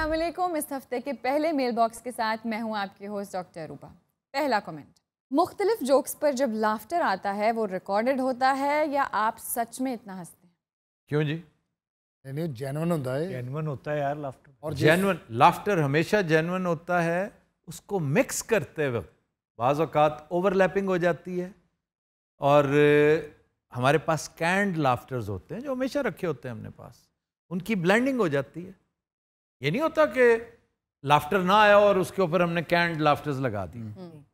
अस्सलाम इस हफ्ते के पहले मेल बॉक्स के साथ मैं हूं आपकी होस्ट डॉक्टर रूबा पहला कमेंट मुख्तलिफ जोक्स पर जब लाफ्टर आता है वो रिकॉर्डेड होता है या आप सच में इतना हंसते हैं क्यों जी नहीं जेनवन होता है जेनवन होता है यार लाफ्टर और जेनवन लाफ्टर हमेशा जेनवन होता है उसको मिक्स करते वक्त बाज़ अवत ओवरलैपिंग हो जाती है और हमारे पास कैंड लाफ्टर्स होते हैं जो हमेशा रखे होते हैं हमने पास उनकी ब्लैंडिंग हो जाती है ये नहीं होता कि लाफ्टर ना आया और उसके ऊपर हमने कैंड लाफ्टर्स लगा दी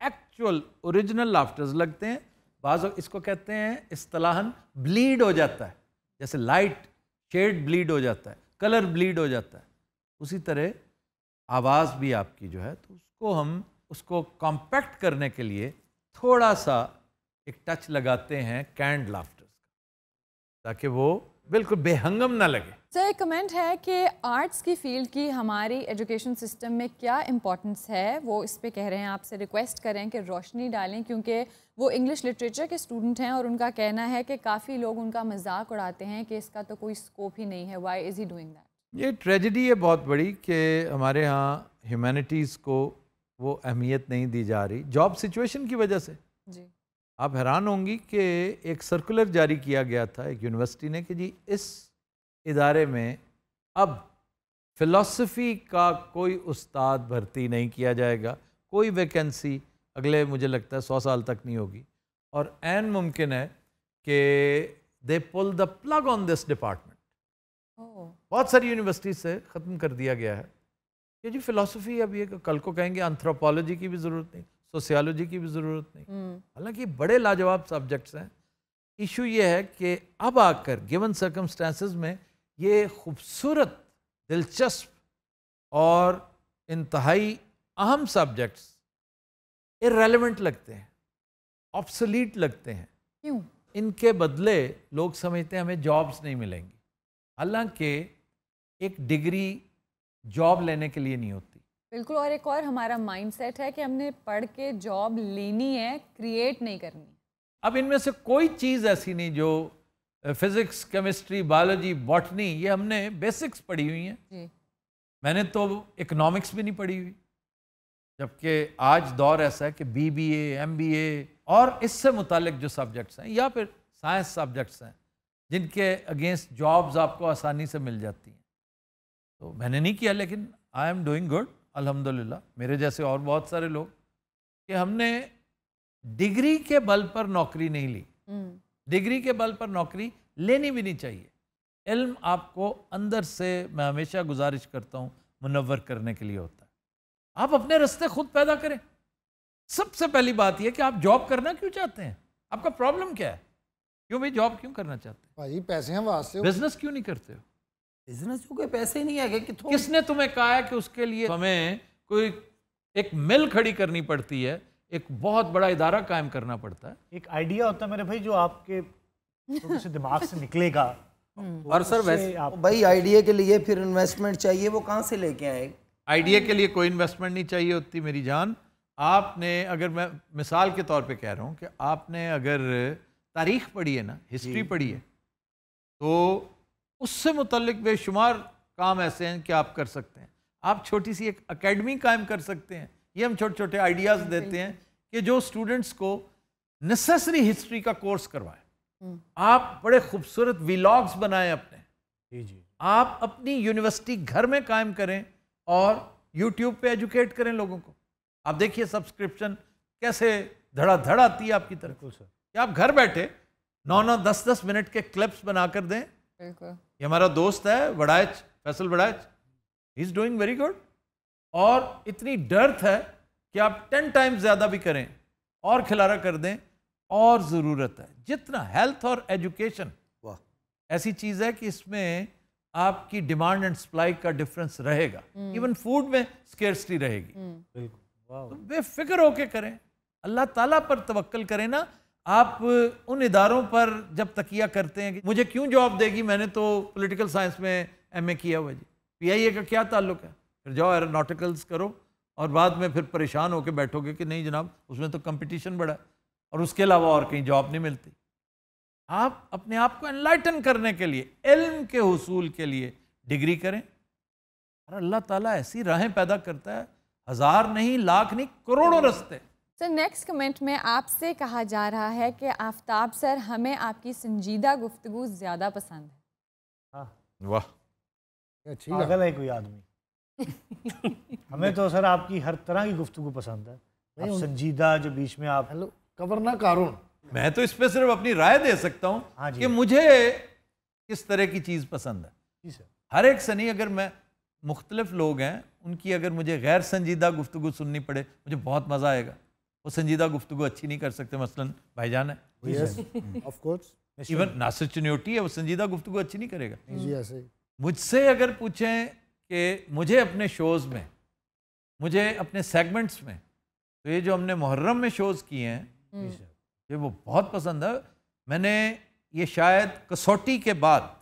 एक्चुअल ओरिजिनल लाफ्टर्स लगते हैं बाज इसको कहते हैं असलाहन ब्लीड हो जाता है जैसे लाइट शेड ब्लीड हो जाता है कलर ब्लीड हो जाता है उसी तरह आवाज़ भी आपकी जो है तो उसको हम उसको कॉम्पैक्ट करने के लिए थोड़ा सा एक टच लगाते हैं कैंड लाफ्टर्स का ताकि वो बिल्कुल बेहंगम ना लगे सर एक कमेंट है कि आर्ट्स की फील्ड की हमारी एजुकेशन सिस्टम में क्या इम्पोर्टेंस है वो इस पर कह रहे हैं आपसे रिक्वेस्ट करें कि रोशनी डालें क्योंकि वो इंग्लिश लिटरेचर के स्टूडेंट हैं और उनका कहना है कि काफ़ी लोग उनका मजाक उड़ाते हैं कि इसका तो कोई स्कोप ही नहीं है why is he doing that ये ट्रेजिडी है बहुत बड़ी कि हमारे यहाँ ह्यूमैनिटीज़ को वो अहमियत नहीं दी जा रही जॉब सिचुएशन की वजह से जी आप हैरान होंगी कि एक सर्कुलर जारी किया गया था एक यूनिवर्सिटी ने कि जी इस इदारे में अब फ़िलासफ़ी का कोई उस्ताद भर्ती नहीं किया जाएगा कोई वैकेंसी अगले मुझे लगता है सौ साल तक नहीं होगी और एन मुमकिन है कि they pull the plug on this department बहुत सारी यूनिवर्सिटी से ख़त्म कर दिया गया है कि जी फ़िलासफ़ी अब ये कल को कहेंगे अंथ्रोपोलॉजी की भी ज़रूरत नहीं सोशियालॉजी की भी ज़रूरत नहीं हम्म। हालांकि बड़े लाजवाब सब्जेक्ट्स हैं इशू ये है कि अब आकर गिवन सर्कमस्टांसिस में ये खूबसूरत दिलचस्प और इंतहाई अहम सब्जेक्ट्स इरेलीवेंट लगते हैं ऑप्सलीट लगते हैं क्यों इनके बदले लोग समझते हैं हमें जॉब्स नहीं मिलेंगी हालांकि एक डिग्री जॉब लेने के लिए नहीं होती बिल्कुल और एक और हमारा माइंडसेट है कि हमने पढ़ के जॉब लेनी है क्रिएट नहीं करनी अब इनमें से कोई चीज़ ऐसी नहीं जो फिज़िक्स केमिस्ट्री बायोलॉजी बॉटनी ये हमने बेसिक्स पढ़ी हुई हैं मैंने तो इकोनॉमिक्स भी नहीं पढ़ी हुई जबकि आज दौर ऐसा है कि B B M B A और इससे मुतलक जो सब्जेक्ट्स हैं या फिर साइंस सब्जेक्ट्स हैं जिनके अगेंस्ट जॉब्स आपको आसानी से मिल जाती हैं तो मैंने नहीं किया लेकिन आई एम डूइंग गुड अल्हम्दुलिल्लाह मेरे जैसे और बहुत सारे लोग कि हमने डिग्री के बल पर नौकरी नहीं ली हम्म। डिग्री के बल पर नौकरी लेनी भी नहीं चाहिए इल्म आपको अंदर से मैं हमेशा गुजारिश करता हूँ मुनवर करने के लिए होता है आप अपने रास्ते खुद पैदा करें सबसे पहली बात यह कि आप जॉब करना क्यों चाहते हैं आपका प्रॉब्लम क्या है क्यों भाई जॉब क्यों करना चाहते हैं भाई पैसे हैं वास्ते बिजनेस क्यों नहीं करते हो बिजनेस क्योंकि पैसे ही नहीं आगे कि किसने तुम्हें कहा है कि उसके लिए हमें कोई एक मिल खड़ी करनी पड़ती है एक बहुत बड़ा इदारा कायम करना पड़ता है एक आइडिया होता है मेरे भाई जो आपके से दिमाग से निकलेगा हम्म। तो और सर वैसे भाई आइडिया के लिए फिर इन्वेस्टमेंट चाहिए वो कहाँ से लेके आए आइडिया के लिए कोई इन्वेस्टमेंट नहीं चाहिए होती मेरी जान आपने अगर मैं मिसाल के तौर पे कह रहा हूँ कि आपने अगर तारीख पढ़ी है ना हिस्ट्री पढ़ी है तो उससे मुतलक बेशुमार काम ऐसे हैं कि आप कर सकते हैं आप छोटी सी एक अकेडमी कायम कर सकते हैं ये हम छोटे छोटे आइडियाज़ देते हैं कि जो स्टूडेंट्स को नेसेसरी हिस्ट्री का कोर्स करवाए हम्म। आप बड़े खूबसूरत विलॉग्स बनाए अपने जी जी आप अपनी यूनिवर्सिटी घर में कायम करें और यूट्यूब पे एजुकेट करें लोगों को आप देखिए सब्सक्रिप्शन कैसे धड़ाधड़ आती है आपकी तरफ सर कि आप घर बैठे नौ नौ दस दस मिनट के क्लिप्स बना कर दें ये हमारा दोस्त है Waraich Faisal Waraich is doing very good और इतनी डर्थ है कि आप टेन टाइम्स ज़्यादा भी करें और खिलारा कर दें और ज़रूरत है जितना हेल्थ और एजुकेशन वाह ऐसी चीज़ है कि इसमें आपकी डिमांड एंड सप्लाई का डिफरेंस रहेगा इवन हम्म। फूड में स्केर्सिटी रहेगी हम्म। तो बेफिक्र होके करें अल्लाह ताला पर तवक्ल करें ना आप उन इदारों पर जब तकिया करते हैं कि मुझे क्यों जॉब देगी मैंने तो पॉलिटिकल साइंस में एमए किया हुआ जी पीआईए का क्या ताल्लुक है फिर जाओ एरोनॉटिकल्स करो और बाद में फिर परेशान होकर बैठोगे कि नहीं जनाब उसमें तो कंपटीशन बढ़ा है और उसके अलावा और कहीं जॉब नहीं मिलती आप अपने आप को एनलाइटन करने के लिए इल्म के हसूल के लिए डिग्री करें और अल्लाह ताला ऐसी राहें पैदा करता है हज़ार नहीं लाख नहीं करोड़ों रस्ते सर नेक्स्ट कमेंट में आपसे कहा जा रहा है कि आफ्ताब सर हमें आपकी संजीदा गुफ्तु ज़्यादा पसंद है हाँ वाह अच्छी है कोई आदमी हमें तो सर आपकी हर तरह की गुफ्तु पसंद है संजीदा जो बीच में आप हेलो कवर ना कारून मैं तो इस पर सिर्फ अपनी राय दे सकता हूँ हाँ कि मुझे किस तरह की चीज़ पसंद है हर एक सनी अगर मैं मुख्तलिफ लोग हैं उनकी अगर मुझे गैर संजीदा गुफ्तु सुननी पड़े मुझे बहुत मज़ा आएगा वो संजीदा गुफ्तु अच्छी नहीं कर सकते मसलन भाईजान है इवन नासिर चुनियोटी है वो संजीदा गुफ्तु अच्छी नहीं करेगा मुझसे अगर पूछें कि मुझे अपने शोज़ में मुझे अपने सेगमेंट्स में तो ये जो हमने मुहर्रम में शोज़ किए हैं हम्म। ये वो बहुत पसंद है मैंने ये शायद कसौटी के बाद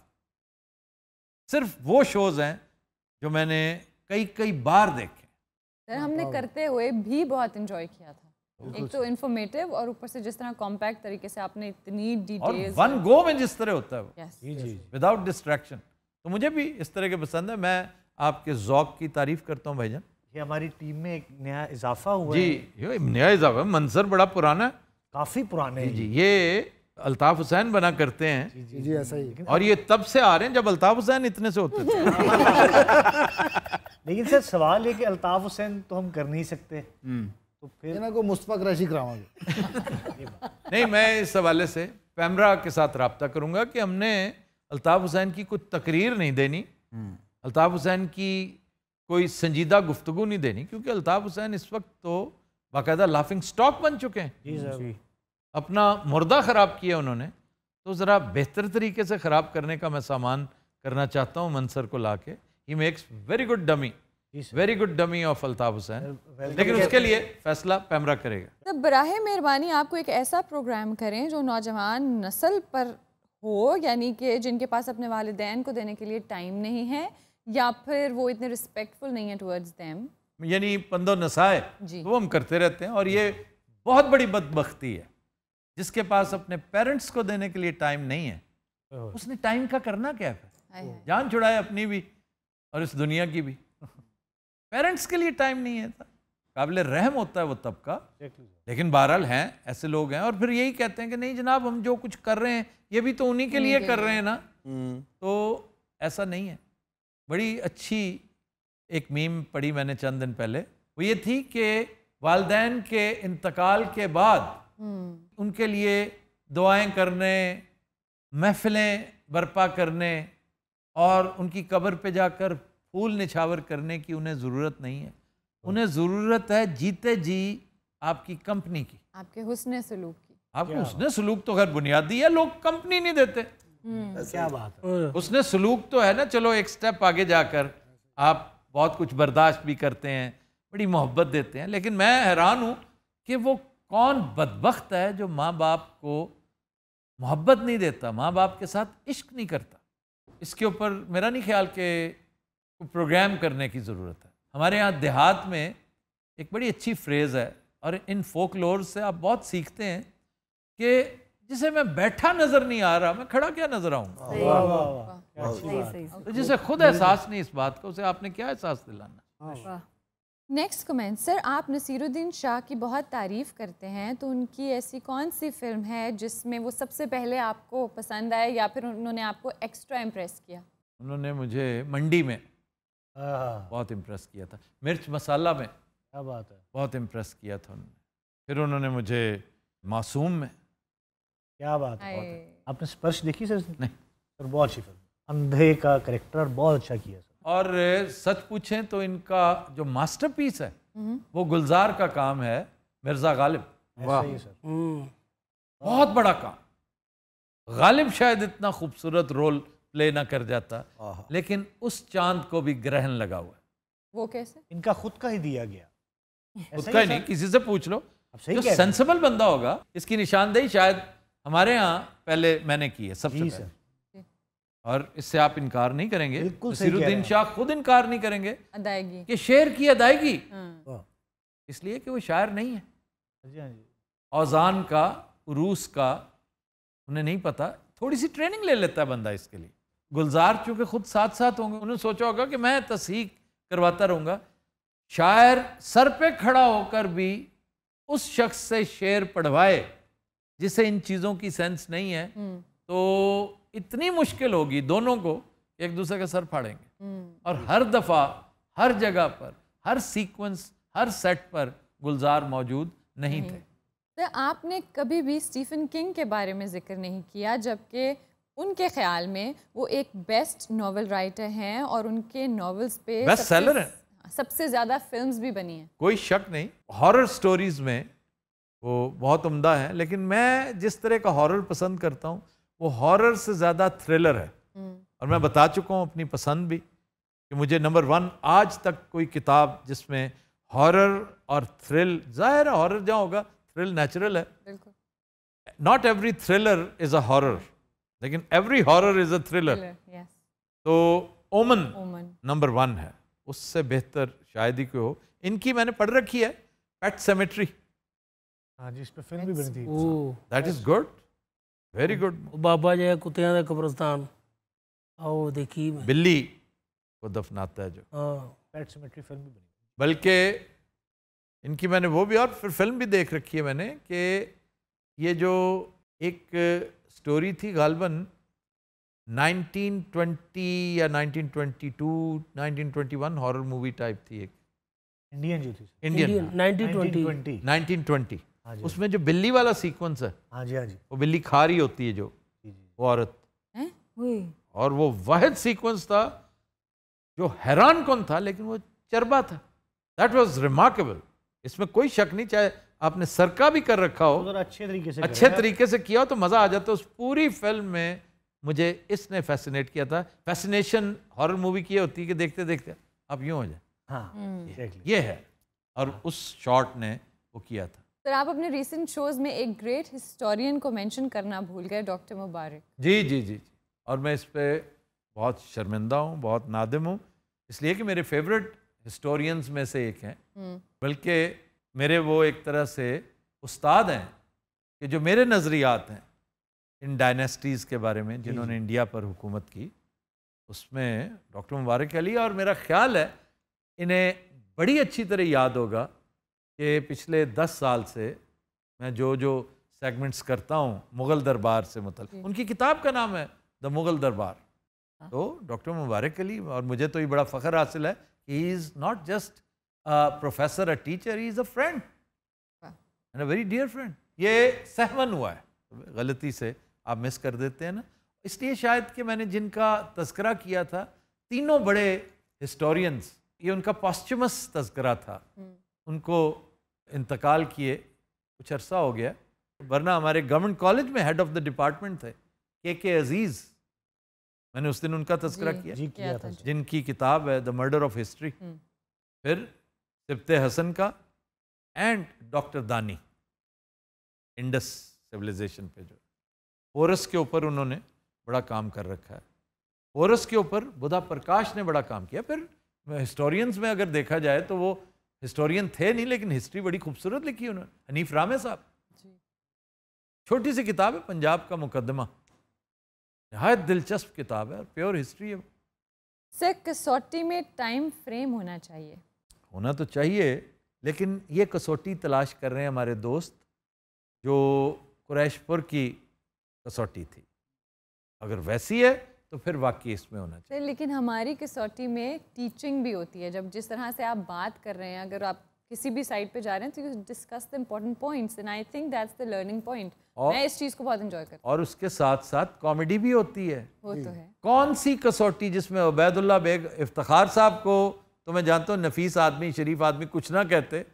सिर्फ वो शोज़ हैं जो मैंने कई कई बार देखे सर हमने करते हुए भी बहुत इंजॉय किया था एक तो इन्फॉर्मेटिव और ऊपर से जिस तरह कॉम्पैक्ट तरीके से आपने इतनी डिटेल्स वन गो में जिस तरह होता है विदाउट डिस्ट्रैक्शन तो मुझे भी इस तरह के पसंद है मैं आपके जौक़ की तारीफ़ करता हूँ जान ये हमारी टीम में एक नया इजाफा हुआ जी है। नया इजाफा मंसर बड़ा पुराना काफ़ी पुराने जी, जी ये अल्ताफ़ हुसैन बना करते हैं जी जी, जी ऐसा ही और ये तब से आ रहे हैं जब अल्ताफ़ हुसैन इतने से होते थे लेकिन सर सवाल है कि अल्ताफ़ हुसैन तो हम कर नहीं सकते हम्म। तो फिर ना को मुस्तफ़ा राशि करावाएंगे नहीं मैं इस हवाले से पैमरा के साथ रबता करूँगा कि हमने अल्ताफ़ हुसैन की कुछ तकरीर नहीं देनी हम्म। अलताफ़ हुसैन की कोई संजीदा गुफ्तु नहीं देनी क्योंकि अलताफ़ हुसैन इस वक्त तो बाकायदा लाफिंग स्टॉक बन चुके हैं अपना मुर्दा ख़राब किया उन्होंने तो ज़रा बेहतर तरीके से ख़राब करने का मैं सामान करना चाहता हूँ मंसर को ला के ही makes very good dummy very good dummy of Altaf Hussain लेकिन तो उसके लिए फैसला पैमरा करेगा तो बरह मेहरबानी आपको एक ऐसा प्रोग्राम करें जो नौजवान नस्ल पर हो यानी कि जिनके पास अपने वालदेन को देने के लिए टाइम नहीं है या फिर वो इतने रिस्पेक्टफुल नहीं है टूवर्ड्स देम यानी पंदो नसाए तो वो हम करते रहते हैं और ये बहुत बड़ी बदबख्ती है जिसके पास अपने पेरेंट्स को देने के लिए टाइम नहीं है उसने टाइम का करना क्या है जान छुड़ाए अपनी भी और इस दुनिया की भी पेरेंट्स के लिए टाइम नहीं है था काबिल रहम होता है वो तबका लेकिन बहरहाल हैं ऐसे लोग हैं और फिर यही कहते हैं कि नहीं जनाब हम जो कुछ कर रहे हैं ये भी तो उन्हीं के लिए कर रहे हैं ना हम्म। तो ऐसा नहीं है बड़ी अच्छी एक मीम पढ़ी मैंने चंद दिन पहले वो ये थी कि वालदेन के इंतकाल के बाद हम्म। उनके लिए दुआएं करने महफिलें बर्पा करने और उनकी कब्र पे जाकर फूल निछावर करने की उन्हें ज़रूरत नहीं है उन्हें ज़रूरत है जीते जी आपकी कंपनी की आपके हुसन सलूक की आपके हुसन सलूक तो खैर बुनियादी है लोग कंपनी नहीं देते क्या हम्म। बात है उसने सलूक तो है ना चलो एक स्टेप आगे जाकर आप बहुत कुछ बर्दाश्त भी करते हैं बड़ी मोहब्बत देते हैं लेकिन मैं हैरान हूँ कि वो कौन बदबخت है जो माँ बाप को मोहब्बत नहीं देता माँ बाप के साथ इश्क नहीं करता इसके ऊपर मेरा नहीं ख्याल के प्रोग्राम करने की ज़रूरत है हमारे यहाँ देहात में एक बड़ी अच्छी फ्रेज़ है और इन फोक लोर से आप बहुत सीखते हैं कि जिसे मैं बैठा नजर नहीं आ रहा मैं खड़ा क्या नजर आऊंगा तो जिसे खुद एहसास नहीं इस बात का उसे आपने क्या एहसास दिलाना नेक्स्ट हाँ। कमेंट सर आप नसीरुद्दीन शाह की बहुत तारीफ़ करते हैं तो उनकी ऐसी कौन सी फिल्म है जिसमें वो सबसे पहले आपको पसंद आए या फिर उन्होंने आपको एक्स्ट्रा इम्प्रेस किया उन्होंने मुझे मंडी में बहुत इम्प्रेस किया था मिर्च मसाला में क्या बात है बहुत इम्प्रेस किया था उन्होंने फिर उन्होंने मुझे मासूम में क्या बात है आपने स्पर्श देखी सर नहीं सर बहुत अच्छी फिल्म अंधे का करेक्टर बहुत अच्छा किया सर और सच पूछें तो इनका जो मास्टरपीस है हम्म। वो गुलजार का काम है मिर्जा गालिब वाह हम्म। बहुत बड़ा काम गालिब शायद इतना खूबसूरत रोल प्ले ना कर जाता लेकिन उस चांद को भी ग्रहण लगा हुआ है वो कैसे इनका खुद का ही दिया गया खुद का ही नहीं किसी से पूछ लो जो सेंसिबल बंदा होगा इसकी निशानदेही शायद हमारे यहाँ पहले मैंने की है सबसे पहले और इससे आप इनकार नहीं करेंगे तो सिरुद्दीन शाह खुद इनकार नहीं करेंगे कि शेर की अदायगी हाँ। इसलिए कि वो शायर नहीं है हाँ औजान का रूस का उन्हें नहीं पता थोड़ी सी ट्रेनिंग ले लेता है बंदा इसके लिए गुलजार चूंकि खुद साथ साथ होंगे उन्हें सोचा होगा कि मैं तस्हीक करवाता रहूंगा शायर सर पे खड़ा होकर भी उस शख्स से शेर पढ़वाए जिसे इन चीज़ों की सेंस नहीं है हम्म। तो इतनी मुश्किल होगी दोनों को एक दूसरे का सर फाड़ेंगे हम्म। और हर दफ़ा हर जगह पर हर सीक्वेंस हर सेट पर गुलजार मौजूद नहीं, नहीं। थे तो आपने कभी भी स्टीफन किंग के बारे में जिक्र नहीं किया जबकि उनके ख्याल में वो एक बेस्ट नॉवल राइटर हैं और उनके नॉवेल्स पे बेस्ट सेलर हैं हाँ, सबसे ज़्यादा फिल्म्स भी बनी हैं कोई शक नहीं हॉरर स्टोरीज में वो बहुत उम्दा है लेकिन मैं जिस तरह का हॉरर पसंद करता हूँ वो हॉरर से ज़्यादा थ्रिलर है हम्म। और मैं बता चुका हूँ अपनी पसंद भी कि मुझे नंबर वन आज तक कोई किताब जिसमें हॉरर और थ्रिल जाहिर है हॉरर जहाँ होगा थ्रिल नेचुरल है not every thriller is a horror लेकिन every horror is a thriller तो ओमन नंबर वन है उससे बेहतर शायद ही क्यों हो इनकी मैंने पढ़ रखी है पेट सेमेट्री हाँ हाँ। बल्कि इनकी मैंने वो भी और फिर फिल्म भी देख रखी है मैंने कि ये जो एक स्टोरी थी गालबन 1920 या 1922 1921 हॉरर मूवी टाइप थी एक इंडियन जो थी इंडियन 1920 1920 हाँ हाँ उसमें जो बिल्ली वाला सीक्वेंस है हाँ जी हाँ जी वो बिल्ली खा रही होती है जो वो औरत और वो वाद सीक्वेंस था जो हैरान कौन था लेकिन वो चरबा था दैट वॉज रिमार्केबल इसमें कोई शक नहीं चाहे आपने सरका भी कर रखा हो अगर तो अच्छे तरीके से अच्छे तरीके से किया हो तो मज़ा आ जाता उस पूरी फिल्म में मुझे इसने फैसिनेट किया था फैसिनेशन हॉरर मूवी की होती है कि देखते देखते आप यूँ हो जाए हाँ ये, हम्म। ये है और उस शॉट ने वो किया था सर तो आप अपने रिसेंट शोज में एक ग्रेट हिस्टोरियन को मेंशन करना भूल गए डॉक्टर मुबारक जी जी जी और मैं इस पर बहुत शर्मिंदा हूँ बहुत नादिम हूँ इसलिए कि मेरे फेवरेट हिस्टोरियंस में से एक हैं हम्म। बल्कि मेरे वो एक तरह से उस्ताद हैं कि जो मेरे नज़रियात हैं इन डायनेस्टीज़ के बारे में जिन्होंने इंडिया पर हुकूमत की उसमें डॉक्टर मुबारक अली और मेरा ख्याल है इन्हें बड़ी अच्छी तरह याद होगा कि पिछले दस साल से मैं जो जो सेगमेंट्स करता हूँ मुग़ल दरबार से मतलब उनकी किताब का नाम है द मुग़ल दरबार तो डॉक्टर मुबारक अली और मुझे तो ये बड़ा फ़ख्र हासिल है he is not just professor a teacher he is a friend and a very dear friend ये सहमन हुआ है गलती से आप मिस कर देते हैं ना इसलिए शायद कि मैंने जिनका तस्करा किया था तीनों बड़े हिस्टोरियंस ये उनका पॉस्चमस तस्करा था हम्म। उनको इंतकाल किए कुछ अरसा हो गया वरना हमारे गवर्नमेंट कॉलेज में हेड ऑफ द डिपार्टमेंट थे के के अजीज़ मैंने उस दिन उनका तस्करा किया, जी किया था जिनकी किताब है द मर्डर ऑफ हिस्ट्री फिर सिबत हसन का and doctor Dani Indus civilisation पे जो पोरस के ऊपर उन्होंने बड़ा काम कर रखा है पोरस के ऊपर बुधा प्रकाश ने बड़ा काम किया फिर हिस्टोरियंस में अगर देखा जाए तो वो हिस्टोरियन थे नहीं लेकिन हिस्ट्री बड़ी खूबसूरत लिखी उन्होंने हनीफ रामे साहब छोटी सी किताब है पंजाब का मुकदमा नहायत दिलचस्प किताब है और प्योर हिस्ट्री है सर कसौटी में टाइम फ्रेम होना चाहिए होना तो चाहिए लेकिन ये कसौटी तलाश कर रहे हैं हमारे दोस्त जो कुरैशपुर की कसौटी थी अगर वैसी है तो फिर वाकई इसमें होना चाहिए लेकिन हमारी कसौटी में टीचिंग भी होती है जब जिस तरह से आप बात कर रहे हैं अगर आप किसी भी साइड पे जा रहे हैं तो you discuss the important points and I think that's the learning point मैं इस चीज़ को बहुत इन्जॉय करती और उसके साथ साथ कॉमेडी भी होती है वो तो है कौन सी कसौटी जिसमें उबैदुल्ला बेग इफ्तार साहब को तो मैं जानता हूँ नफीस आदमी शरीफ आदमी कुछ ना कहते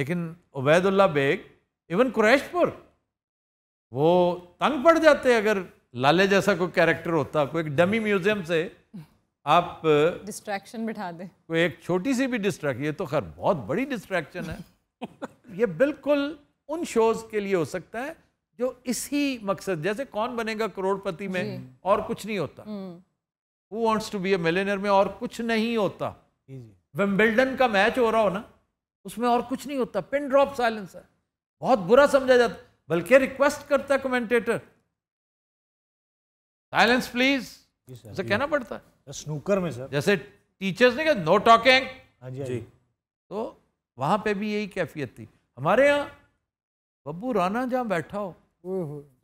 लेकिन उबैदुल्ला बेग इवन कुरैशपुर वो तंग पड़ जाते अगर लाले जैसा कोई कैरेक्टर होता आपको एक डमी म्यूजियम से आप डिस्ट्रैक्शन बिठा दें कोई एक छोटी सी भी डिस्ट्रैक्ट ये तो खैर बहुत बड़ी डिस्ट्रैक्शन है ये बिल्कुल उन शोज के लिए हो सकता है जो इसी मकसद जैसे कौन बनेगा करोड़पति में और कुछ नहीं होता who wants to be a millionaire में और कुछ नहीं होता विम्बिल्डन का मैच हो रहा हो ना उसमें और कुछ नहीं होता पिन ड्रॉप साइलेंस है बहुत बुरा समझा जाता बल्कि रिक्वेस्ट करता है कमेंटेटर साइलेंस प्लीज ऐसा कहना पड़ता है स्नूकर में सर जैसे टीचर्स ने कहा नो टॉकिंग हाँ हाँ जी तो वहां पे भी यही कैफियत थी हमारे यहाँ बब्बू राना जहाँ बैठा हो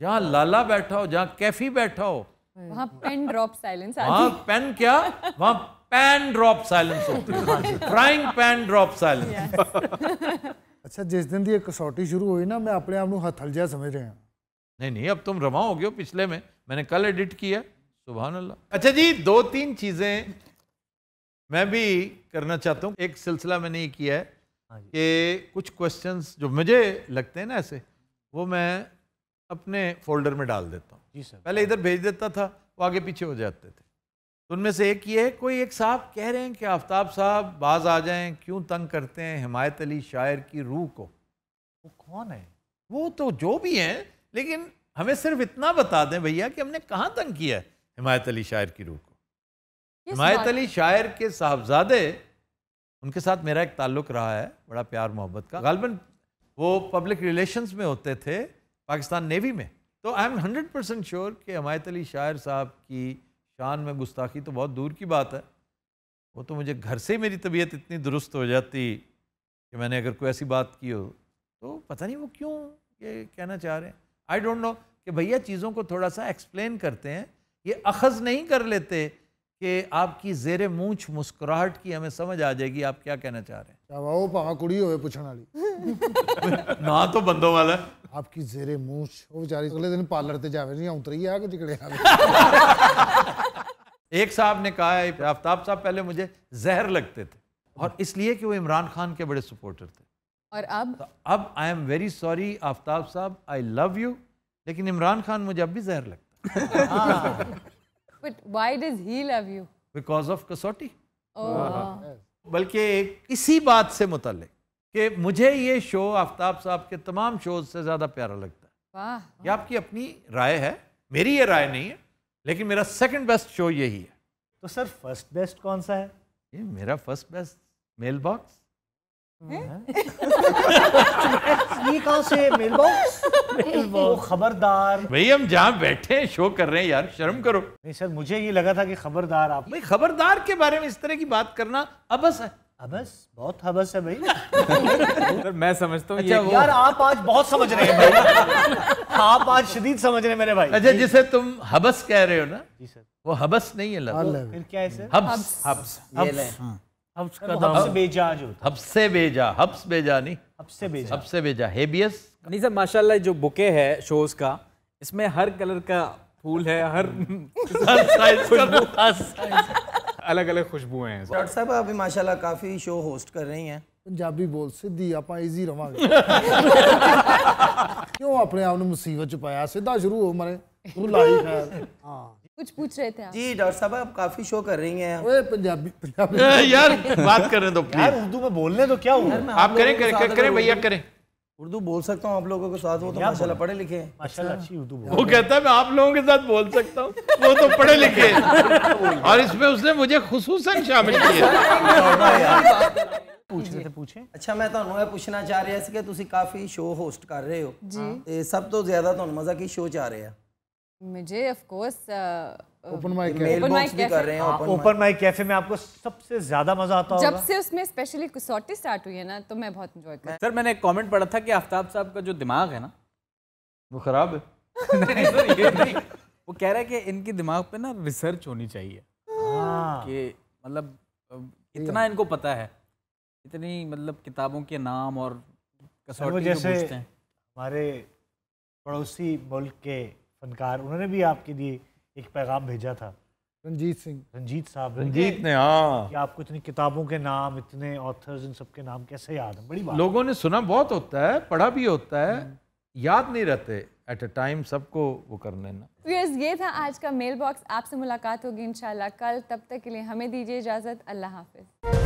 जहाँ लाला बैठा हो जहाँ कैफी बैठा हो वहाँ पेन ड्रॉप साइलेंस वहाँ पेन क्या वहाँ pan drop silence frying pan drop silence अच्छा जिस दिन की तो कसौटी शुरू हुई ना मैं अपने आप को हथल जहा समझ रहा हूँ नहीं नहीं अब तुम रवा हो गए हो पिछले में मैंने कल एडिट किया सुबह अल्लाह अच्छा जी दो तीन चीज़ें मैं भी करना चाहता हूँ एक सिलसिला मैंने ये किया है हाँ कि कुछ क्वेश्चंस जो मुझे लगते हैं ना ऐसे वो मैं अपने फोल्डर में डाल देता हूँ जी सर पहले इधर भेज देता था वो आगे पीछे हो जाते थे तो उनमें से एक ये है कोई एक साहब कह रहे हैं कि आफ्ताब साहब बाज आ जाएं क्यों तंग करते हैं हिमायत अली शायर की रूह को वो कौन है वो तो जो भी हैं लेकिन हमें सिर्फ इतना बता दें भैया कि हमने कहाँ तंग किया है हिमायत अली शायर की रूह को हिमायत अली शायर के साहबजादे उनके साथ मेरा एक ताल्लुक रहा है बड़ा प्यार मोहब्बत का गालबन वो पब्लिक रिलेशंस में होते थे पाकिस्तान नेवी में तो I am hundred percent sure कि हमायत अली शायर साहब की शान में गुस्ताखी तो बहुत दूर की बात है वो तो मुझे घर से ही मेरी तबीयत इतनी दुरुस्त हो जाती कि मैंने अगर कोई ऐसी बात की हो तो पता नहीं वो क्यों ये कहना चाह रहे हैं आई डोंट नो कि भैया चीज़ों को थोड़ा सा एक्सप्लेन करते हैं ये अखज़ नहीं कर लेते कि आपकी जेर मूछ मुस्कुराहट की हमें समझ आ जाएगी आप क्या कहना चाह रहे हैं कुड़ी होए ना तो बंदों वाला आपकी जेरे मूछ वो बेचारी अगले दिन पार्लर से जावे नहीं उतरी आगे के आगे एक साहब ने कहा आफ्ताब साहब पहले मुझे जहर लगते थे और इसलिए कि वो इमरान खान के बड़े सपोर्टर थे और अब तो अब I am very sorry Aftab sahab I love you लेकिन इमरान खान मुझे अब भी जहर लगता but why does he love you because of Kasauti oh, हाँ, हाँ। हाँ। बल्कि इसी बात से मुतल कि मुझे ये शो आफ्ताब साहब के तमाम शोज से ज़्यादा प्यारा लगता है ये आपकी अपनी राय है मेरी ये राय नहीं है लेकिन मेरा सेकंड बेस्ट शो यही है तो सर फर्स्ट बेस्ट कौन सा है ये मेरा first best mail box hmm, खबरदार भाई हम जहाँ बैठे हैं शो कर रहे हैं यार शर्म करो नहीं सर मुझे ये लगा था कि खबरदार आप भाई खबरदार के बारे में इस तरह की बात करना अबस है हबस बहुत हबस है भाई सर मैं समझता हूँ अच्छा यार आप आज बहुत समझ रहे हैं भाई आप आज शदीद समझ रहे हैं मेरे भाई अच्छा जिसे तुम हबस कह रहे हो ना जी सर वो हबस नहीं है लफ्ज फिर क्या है सर हब्स हब्स हब्स हब्स का दाम हब्स जो हब्स नहीं हेबियस नहीं सर माशाल्लाह जो बुके है शोज का इसमें हर कलर का फूल है हर हम्म। हर साइज का अलग अलग खुशबुएं हैं डॉक्टर साहब अभी माशाल्लाह काफ़ी शो होस्ट कर रही हैं पंजाबी बोल सीधी आप इजी ਰਵਾਂਗੇ क्यों अपने आप में मुसीबत ਚ पाया सीधा शुरू हो ਮਰੇ तू लाई खैर हां कुछ पूछ रहे थे आप जी डॉक्टर साहब आप काफी शो कर रही हैं ओए पंजाबी पंजाबी यार बात कर रहे तो यार उर्दू में बोलने तो क्या हुआ आप करें करें करें भैया करें उर्दू बोल सकता हूँ आप लोगों के साथ वो तो माशाल्लाह पढ़े लिखे हैं माशाल्लाह अच्छी उर्दू वो कहता है मैं आप लोगों के साथ बोल सकता हूँ वो तो पढ़े लिखे हैं और इसमें उसने मुझे खसूसन शामिल किया ਪੁੱਛ ਰਹੇ ਤੇ ਪੁੱਛੇ ਅੱਛਾ ਮੈਂ ਤੁਹਾਨੂੰ ਇਹ ਪੁੱਛਣਾ ਚਾਹ ਰਿਹਾ ਸੀ ਕਿ ਤੁਸੀਂ ਕਾਫੀ ਸ਼ੋਅ ਹੋਸਟ ਕਰ ਰਹੇ ਹੋ ਜੀ ਤੇ मुझे of course open mic open mic cafe कर रहे हैं ओपन माइक कैफे में आपको सबसे ज्यादा मजा आता होगा जब से उसमें स्पेशली कुसौटी स्टार्ट हुई है ना तो मैं बहुत एंजॉय कर सर मैंने एक कमेंट पढ़ा था कि आफताब साहब का जो दिमाग है ना वो खराब है नहीं सर ये नहीं वो कह रहा है कि इनके दिमाग पे ना रिसर्च होनी चाहिए हाँ। कि मतलब इतना इनको पता है इतनी मतलब किताबों के नाम और कसौटी जैसे हमारे पड़ोसी मुल्क के फनकार उन्होंने भी आपके लिए एक पैगाम भेजा था रंजीत सिंह रंजीत साहब रंजीत ने हाँ आपको इतनी किताबों के नाम इतने ऑथर्स इन सबके नाम कैसे याद है बड़ी बात लोगों ने सुना बहुत होता है पढ़ा भी होता है याद नहीं रहते एट अ टाइम सबको वो कर लेना फ्यूर्स ये था आज का मेल बॉक्स आपसे मुलाकात होगी इंशाल्लाह कल तब तक के लिए हमें दीजिए इजाज़त अल्लाह हाफिज़